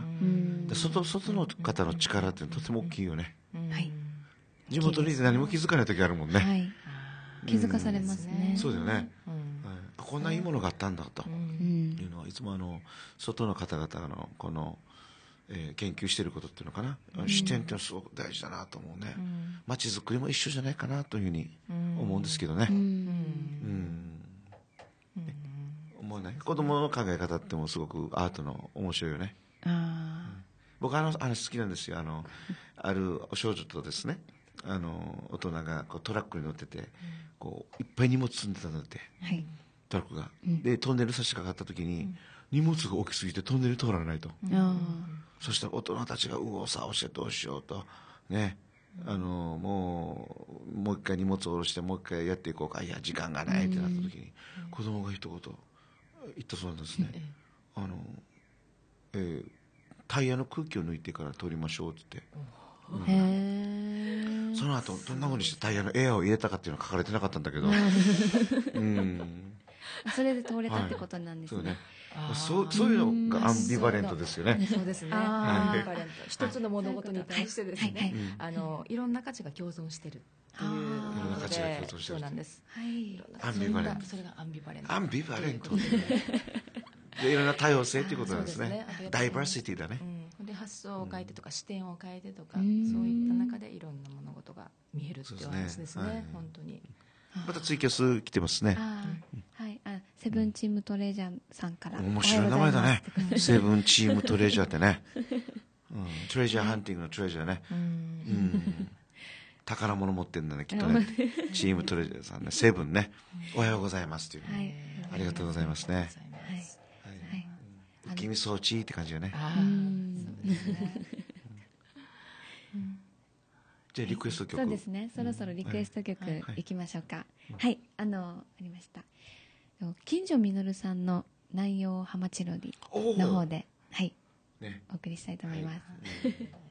[SPEAKER 2] で外外の方の力ってとても大きいよね、地元に何も気づかない時あるもんね、はい、気づかされますね、そうだよね、こんないいものがあったんだというのはいつもあの外の方々のこのえー、研究してることっていうのかな、うん、視点っていうのはすごく大事だなと思うねまち、うん、づくりも一緒じゃないかなというふうに思うんですけどねうん、ね、思えない子供の考え方ってもすごくアートの面白いよね僕あの話好きなんですよあのある少女とですねあの大人がこうトラックに乗ってて、こういっぱい荷物積んでたんだって、はい、トラックが、でトンネル差し掛かった時に、うん荷物が大きすぎてトンネル通らないと、うん、そしたら大人たちが右往左往してどうしようとねあのもうもう一回荷物を下ろしてもう一回やっていこうかいや時間がないってなった時に、子供が一言言ったそうなんですね、あのえー、タイヤの空気を抜いてから通りましょうって言って、うん、その後どんなふうにしてタイヤのエアを入れたかっていうのは書かれてなかったんだけど、うん、
[SPEAKER 3] それで通れたってことなんですねはい、ね
[SPEAKER 2] そうそういう
[SPEAKER 3] のがアンビバレントですよね。そうですね。一つの物事に対してですね、あのいろんな価値が共存してるっていうので、そうなんです。アンビバレント。それがアンビバレント。アンビバレント。
[SPEAKER 2] でいろんな多様性っていうことなんですね。ダイバーシティだね。
[SPEAKER 3] で発想を変えてとか視点を変えてとか、そういった中でいろんな物事が見えるっていう話ですね。本当に。
[SPEAKER 2] またツイキャス来てますね。
[SPEAKER 1] はい。セブンチームトレジャーさんから。面白い名前だね。セブンチームトレジャーってね。
[SPEAKER 2] うん、トレジャーハンティングのトレジャーね。うん。宝物持ってるんだね、きっとね。チームトレジャーさんね、セブンね。おはようございますっていう。はい。ありがとうございますね。はい。
[SPEAKER 1] はい。不気
[SPEAKER 2] 味装置って感じよね。ああ。じゃリク
[SPEAKER 1] エスト曲そうですねそろそろリクエスト曲いきましょうか、はい、はい、あのありました近所みのるさんの「南陽マチロディの方ではい、ね、お送りしたいと思います。はい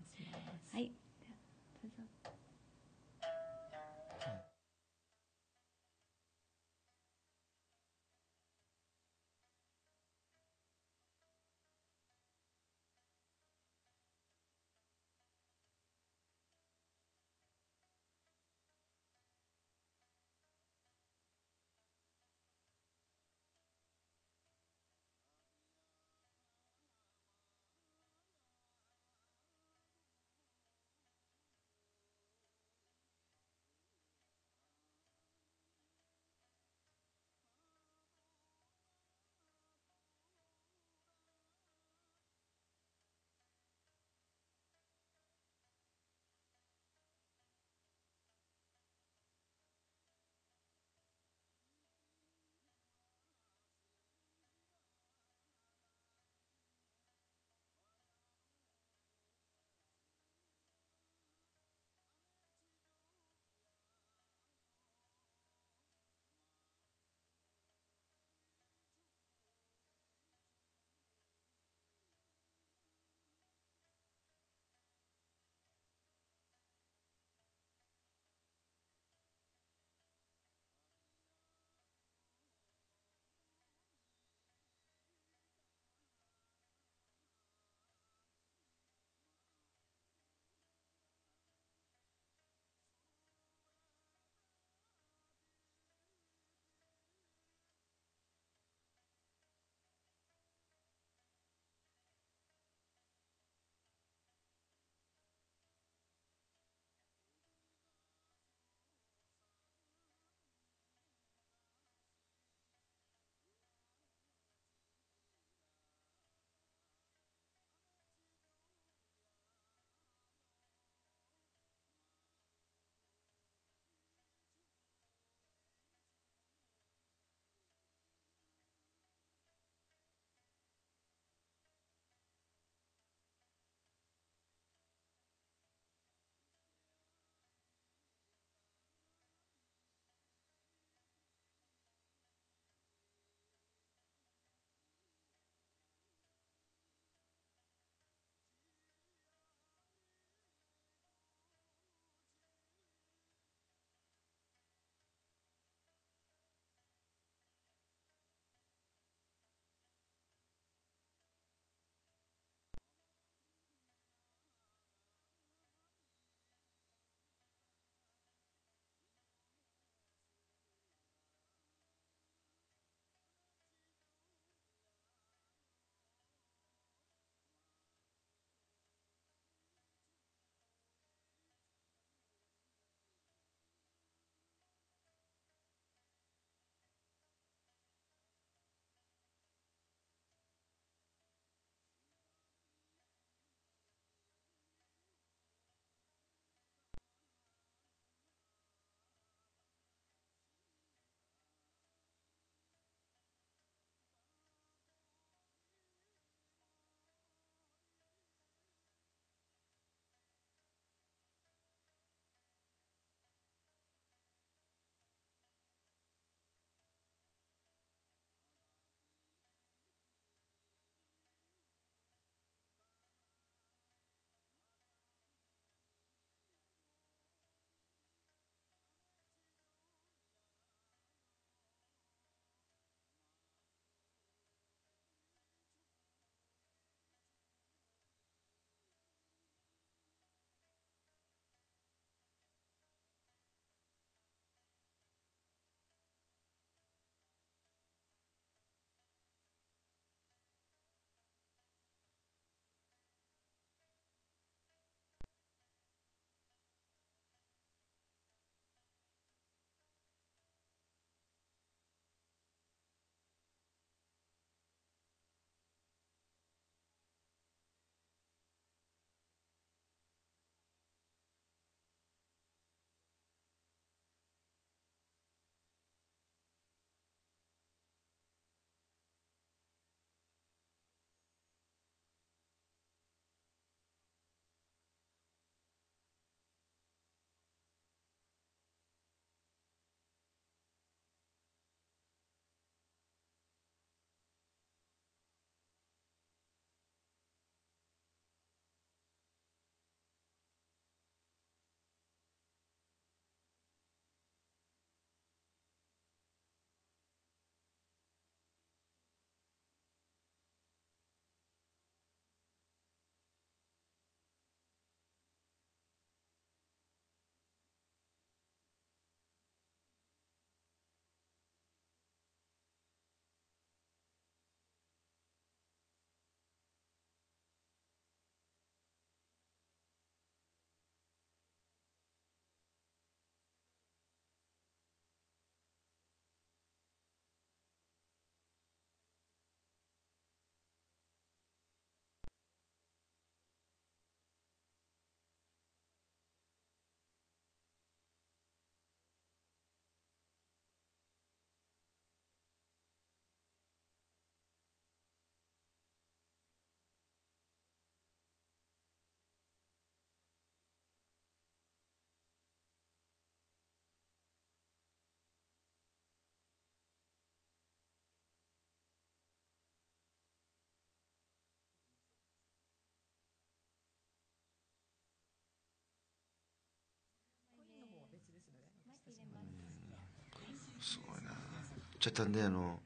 [SPEAKER 2] ちゃったんであの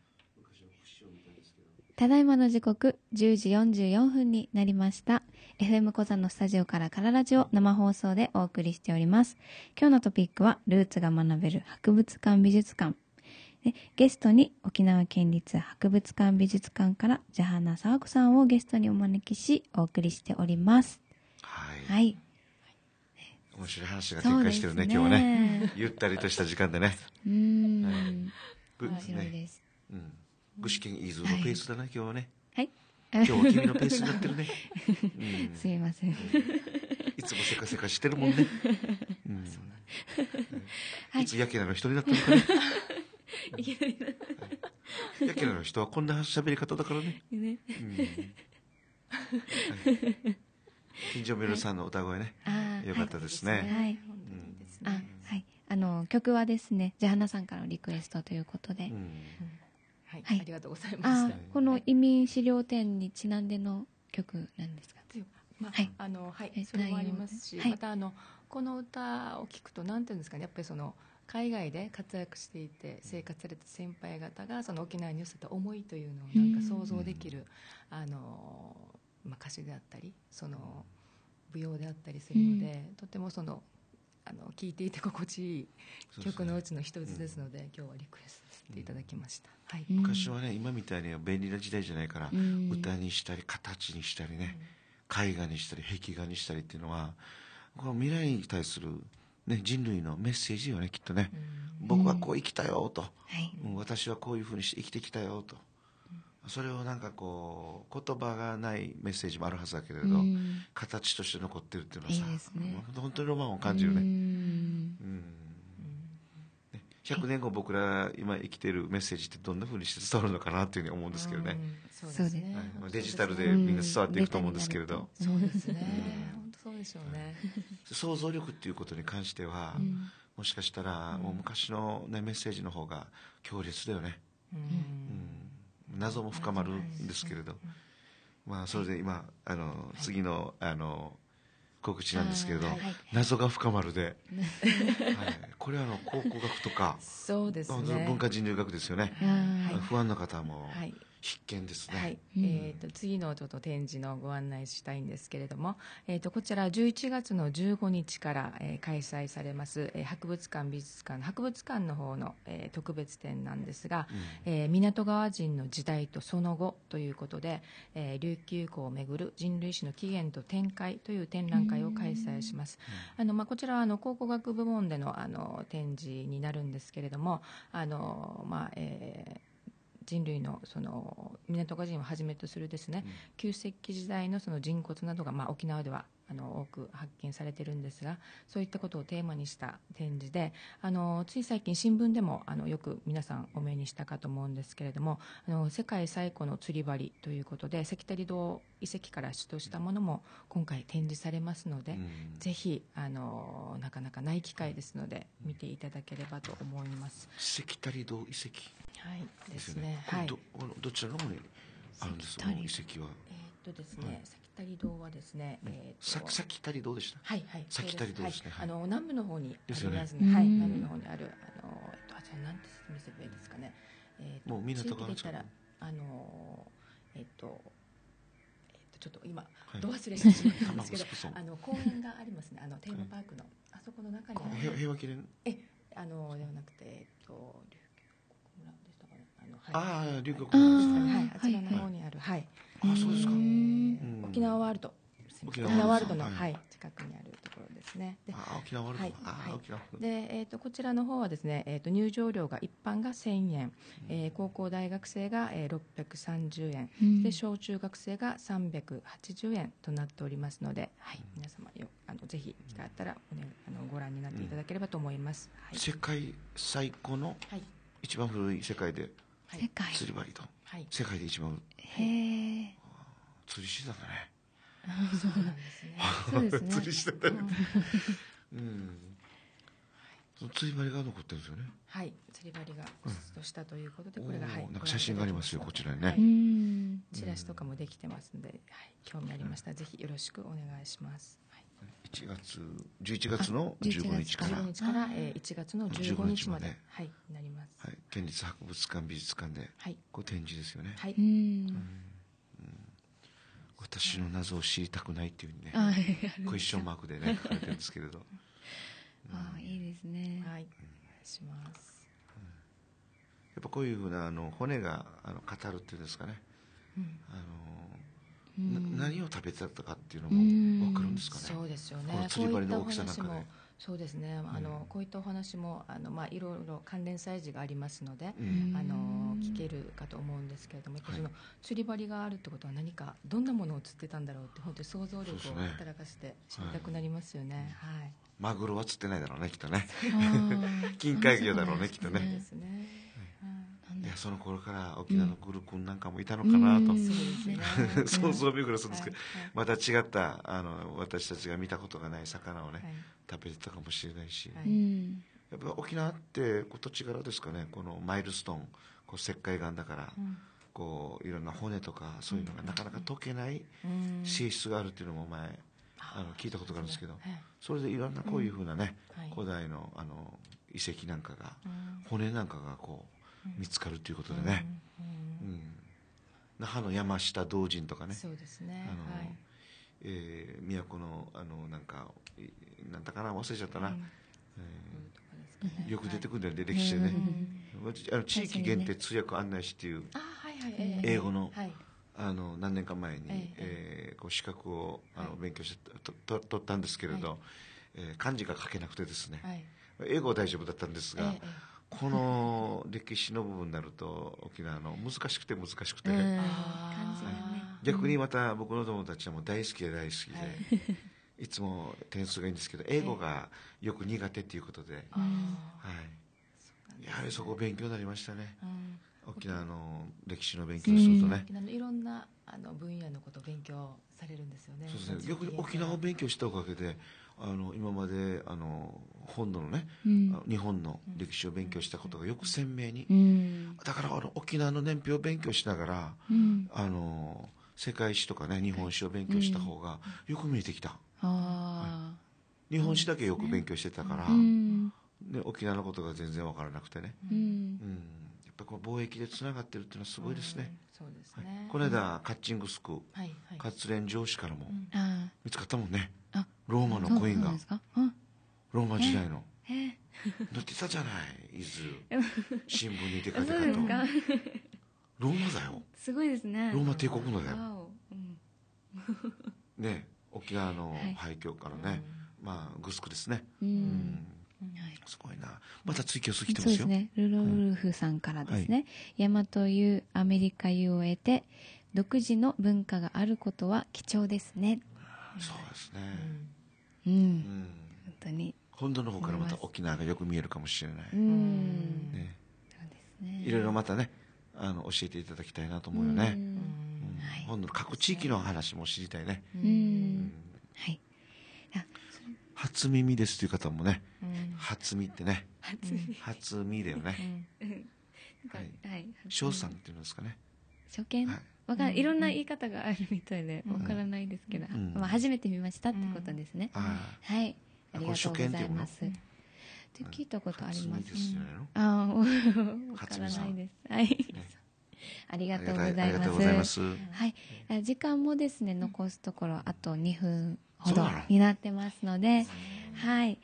[SPEAKER 1] ただいまの時刻10時44分になりました FM 小山のスタジオからカララジオ生放送でお送りしております今日のトピックはルーツが学べる博物館美術館でゲストに沖縄県立博物館美術館からジャハナサワコさんをゲストにお招きしお送りしておりますはい、はい
[SPEAKER 2] 面白い話が展開してるね、ね、今日はねゆったりとした時間でね
[SPEAKER 1] うん、はい
[SPEAKER 3] 面白い
[SPEAKER 2] です。うん。具志堅伊豆のペースだね、今日はね。はい。今日は君のペースになってるね。う ん、すみません。いつもせかせかしてるもんね。うん。いつやけなの一人だったのかね。な やけなの人はこんな喋り方だからね。ね。
[SPEAKER 1] はい
[SPEAKER 2] 金城みるさんの歌声ね。よかったですね。はい。
[SPEAKER 1] あ、はい。あの曲はですねジャハナさんからのリクエストということで、は
[SPEAKER 3] い、はい、ありがとうございます
[SPEAKER 1] この移民資料展にちなんでの
[SPEAKER 3] 曲なんですか。まあ、はい、あのはいそれもありますし、はい、またあのこの歌を聴くとなんていうんですかねやっぱりその海外で活躍していて生活された先輩方がその沖縄に寄せた思いというのをなんか想像できる、あのまあ、歌詞であったりその舞踊であったりするので、とてもそのあの聴いていて心地いい曲のうちの一つですので、ね、今日はリクエストさせていただきました、はい、昔は
[SPEAKER 2] ね今みたいに便利な時代じゃないから、歌にしたり形にしたりね、絵画にしたり壁画にしたりっていうのはこの未来に対する、ね、人類のメッセージよねきっとね、僕はこう生きたよと、はい、私はこういうふうにして生きてきたよと。それをなんかこう言葉がないメッセージもあるはずだけれど、うん、形として残ってるっていうのはさ、いいね、本当にロマンを感じるね。う
[SPEAKER 3] ん、
[SPEAKER 2] ね、100年後僕ら今生きてるメッセージってどんなふうにして伝わるのかなっていうふうに思うんですけどね。そうですね、はい、デジタルでみんな伝わっていくと思うんですけれど。
[SPEAKER 3] そうですね。本当そうでしょうね、
[SPEAKER 2] 想像力っていうことに関しては、もしかしたらもう昔のねメッセージの方が強烈だよね。うん謎も深まるんですけれど、まあ、それで今あの次のあの告知なんですけれど、謎が深まるで、はい、これはあの考古学とかそうです、ね、文化人類学ですよね、不安な方も、はい必見ですね、はい
[SPEAKER 3] えーと、次のちょっと展示のご案内したいんですけれども、えーと、こちら11月の15日から、えー、開催されます、えー、博物館美術館博物館の方の、えー、特別展なんですが、うん、えー、港川人の時代とその後ということで、えー、琉球港をめぐる人類史の起源と展開という展覧会を開催します、うん、あのまあ、こちらはあの考古学部門でのあの展示になるんですけれどもあの、まあえー人類のその港岡人をはじめとするですね、旧石器時代のその人骨などが、まあ、沖縄ではあの多く発見されてるんですがそういったことをテーマにした展示であのつい最近新聞でもあのよく皆さんお目にしたかと思うんですけれどもあの世界最古の釣り針ということで関谷堂遺跡から出土したものも今回展示されますので、うん、ぜひあのなかなかない機会ですので見ていただければと思います。
[SPEAKER 2] 関谷堂遺跡
[SPEAKER 3] はいですね。
[SPEAKER 2] はい。どどちらの方にあるんですか。遺跡は。
[SPEAKER 3] えー、っとですね。たり堂はですね、えー、ささ
[SPEAKER 2] きた堂でした。は
[SPEAKER 3] いはい。さきた堂ですね。あの南部の方にありますね。はい、南部の方にあるあのえっとあちらなんて説明すればいいですかね。えー、もう港からあのえっと。ちょっと今、ど忘れしてしまったんですけど、あの公園がありますね、あのテーマパークの、あそこの中にある。平和記念。え、あのではなくて、えっと、琉球国
[SPEAKER 2] 村でしたかね。あの、はい、ああ、琉球国村ですね。はい、あちらの方
[SPEAKER 3] にある、はいあそうですか、沖縄ワールド沖縄ワールドの、はい、近くにあるところですね。で沖縄ワールド、はいはいでえーと、こちらの方はですね、えーと、入場料が一般が千円、うん、えー、高校、大学生が、ええー、百三十円、うん、で小中学生が三百八十円となっておりますので、はい、皆様よあのぜひ機会あったら、おね、あのご覧になっていただければと思います。うん、
[SPEAKER 2] はい、世界最高の、はい、一番古い世界で、はい、釣り針と。はい、世界で一番
[SPEAKER 3] へえ
[SPEAKER 2] 釣りしてたんだね
[SPEAKER 1] そう
[SPEAKER 3] なんです
[SPEAKER 2] ね 釣りしてたねうんはい、釣り針が残ってるんですよね
[SPEAKER 3] はい釣り針がとしたということで、うん、これがはいなんか写
[SPEAKER 2] 真がありますよこちらにね、
[SPEAKER 3] はい、チラシとかもできてますんで、はい、興味ありましたら、うん、ぜひよろしくお願いします
[SPEAKER 2] 1月11月の15日から1日から、1月の15日まではい、なります、はい、県立博物館美術館で、はい、こう展示ですよね、は
[SPEAKER 3] い、うんうん
[SPEAKER 2] 私の謎を知りたくないっていうね、はい、クエスチョンマークでね書かれてるんですけれど、
[SPEAKER 3] ああいいですねはい、お願いします、
[SPEAKER 2] やっぱこういうふうなあの骨があの語るっていうんですかね、うん、あの何を食べてたかっていうのも分かるんですかね。そ
[SPEAKER 3] うですよね。釣り針の大きさなんかで。そうですね、あの、うん、こういったお話もあの、まあ、いろいろ関連催事がありますので、うん、あの聞けるかと思うんですけれども、はい、その釣り針があるってことは何かどんなものを釣ってたんだろうって本当に想像力を働かせて知りたくなりますよね。はい、はい、
[SPEAKER 2] マグロは釣ってないだろうねきっとね金塊魚だろうねきっとね。ねいやその頃から沖縄のグル君なんかもいたのかなと、うん、想像巡りするんですけど、はいまた違ったあの私たちが見たことがない魚をね、はい、食べてたかもしれないし、はい、やっぱ沖縄って土地柄ですかねこのマイルストーンこう石灰岩だから、うん、こういろんな骨とかそういうのがなかなか溶けない性質があるっていうのも前あの聞いたことがあるんですけど、それでいろんなこういうふうなね、古代のあの遺跡なんかが、骨なんかがこう見つかるということでね、那覇の山下同人とかねそ
[SPEAKER 3] うですねあの、
[SPEAKER 2] えー、都のあのなんかなんだかな忘れちゃったな、よく出てくるんだよね、歴史でね、あの地域限定通訳案内士っていう英語の,、あの何年か前に、ええこう資格をあの勉強してと取ったんですけれど、はえ漢字が書けなくてですね、英語は大丈夫だったんですが、この歴史の部分になると沖縄の難しくて難しくて、はい、逆にまた僕の友達はもう大好きで大好きで、はい、いつも点数がいいんですけど英語がよく苦手っていうことで、はい、やはりそこ勉強になりましたね、うん、沖縄の歴史の勉強するとね、
[SPEAKER 3] うん、いろんなあの分野のことを勉強されるんですよねそうですねよく沖
[SPEAKER 2] 縄を勉強したおかげで、あの今まであの本土のね、うん、日本の歴史を勉強したことがよく鮮明に、うん、だからあの沖縄の年表を勉強しながら、うん、あの世界史とかね日本史を勉強した方がよく見えてきた、
[SPEAKER 3] は
[SPEAKER 2] い、日本史だけよく勉強してたから、
[SPEAKER 3] ね、
[SPEAKER 2] 沖縄のことが全然分からなくてね、うんぱこう貿易でつながってるっていうのはすごいですね。
[SPEAKER 3] そうですね、はい、この間
[SPEAKER 2] カッチングスク、はいはい、活連上司からも見つかったもんね、ローマのコインが、ローマ時代の。載ってたじゃない伊豆 新聞に出かけたとローマだよすごいですねローマ帝国のだ
[SPEAKER 1] よ、うん、
[SPEAKER 2] ね沖縄の廃墟からね、まあグスクですね、うん、うんすごいな。また追記を過ぎてますよ。そうですね。
[SPEAKER 1] ルロルフさんからですね。大和湯、アメリカ湯を得て、独自の文化があることは貴重ですね。そうですね。うん。本当に。
[SPEAKER 2] 本土の方からまた沖縄がよく見えるかもしれない。うん。ね。そ
[SPEAKER 1] うですね。いろい
[SPEAKER 2] ろまたね、あの、教えていただきたいなと思うよね。本土の各地域の話も知りたいね。うん。はい。初耳ですという方もね、初見ってね初見だよ
[SPEAKER 1] ね、
[SPEAKER 2] 翔さんっていうんですかね
[SPEAKER 1] 初見、いわかいろんな言い方があるみたいでわからないですけど、まあ、初めて見ましたってことですね、はい
[SPEAKER 2] ありがとうございますっ
[SPEAKER 1] て聞いたことあります、ああ わからないですはい、ありがとうございます。はい、時間もですね、残すところあと2分ほどになってますので、はい。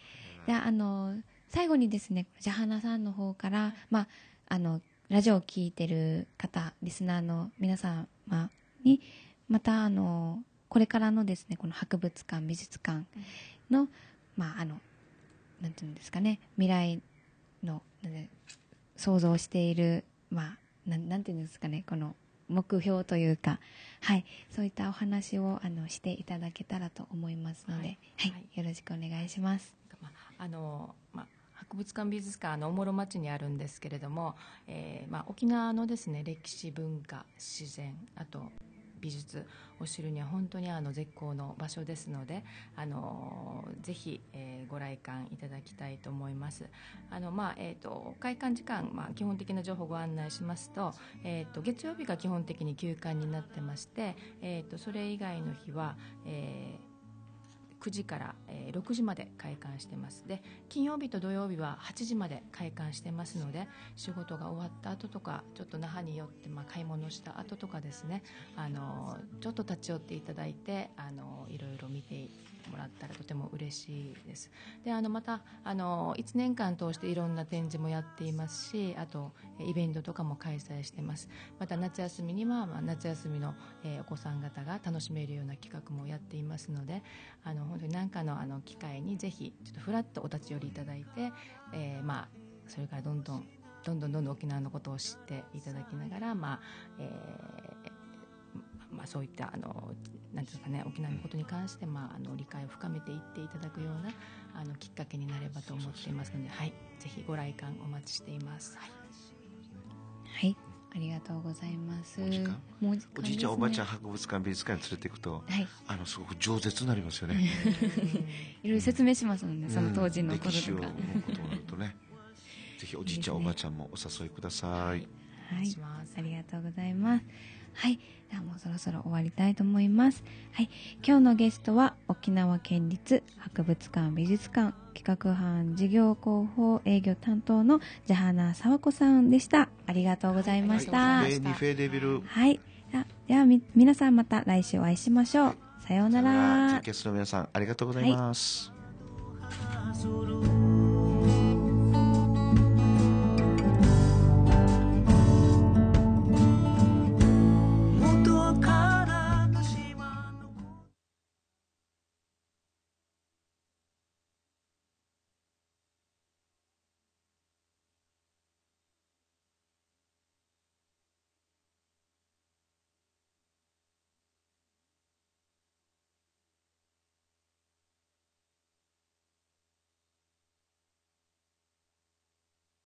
[SPEAKER 1] であの最後にですねジャハナさんの方から、まあ、あのラジオを聴いてる方リスナーの皆様にまたあのこれからのですねこの博物館美術館の、まあ、あのなんていうんですかね未来の想像している、まあ、ななんていうんですかねこの目標というか、はい、そういったお話をあのしていただけたらと思いますので、はい、はい、よろしくお願いします。
[SPEAKER 3] あの、まあ、博物館美術館のおもろ町にあるんですけれども、えー、まあ、沖縄のですね歴史文化自然あと美術を知るには本当にあの絶好の場所ですのであのぜひ、えー、ご来館いただきたいと思いますあの、まあえーと、開館時間、まあ、基本的な情報をご案内しますと,、えーと、月曜日が基本的に休館になってまして、えーと、とそれ以外の日は、えー9時から、え6時まで開館してますで金曜日と土曜日は8時まで開館してますので仕事が終わった後とかちょっと那覇に寄って、まあ、買い物した後とかですねあのちょっと立ち寄っていただいてあのいろいろ見てもらったらとても嬉しいですであのまたあの1年間通していろんな展示もやっていますしあとイベントとかも開催してますまた夏休みには、まあ、夏休みの、えー、お子さん方が楽しめるような企画もやっていますのであの本当に何かのあの機会にぜひちょっとふらっとお立ち寄りいただいて、えー、まあそれからどんどんどんどんどんどん沖縄のことを知っていただきながら、まあえーまあ、そういったあのなんですかね沖縄のことに関して、まあ、あの理解を深めていっていただくようなあのきっかけになればと思っていますので、はい、ぜひご来館お待ちしています。はい、はいありがとうございます。もう、ね、おじいちゃん、おばあちゃ
[SPEAKER 2] ん、博物館、美術館に連れていくと、はい、あの、すごく饒舌になりますよね。
[SPEAKER 1] いろいろ説明しますもんね、うん、その当時のこととか。歴史ことになる
[SPEAKER 2] とね。ぜひ、おじいちゃん、ね、おばあちゃんもお誘いください。
[SPEAKER 1] はい、しはい、ありがとうございます。はい。じゃあもうそろそろ終わりたいと思います。はい。今日のゲストは沖縄県立博物館美術館企画班事業広報営業担当のジャハナサワコさんでした。ありがとうございました。はい。あ、では皆さんまた来週お会いしましょう。さようなら。
[SPEAKER 2] ゲストの皆さんありがとうございま
[SPEAKER 1] す。はい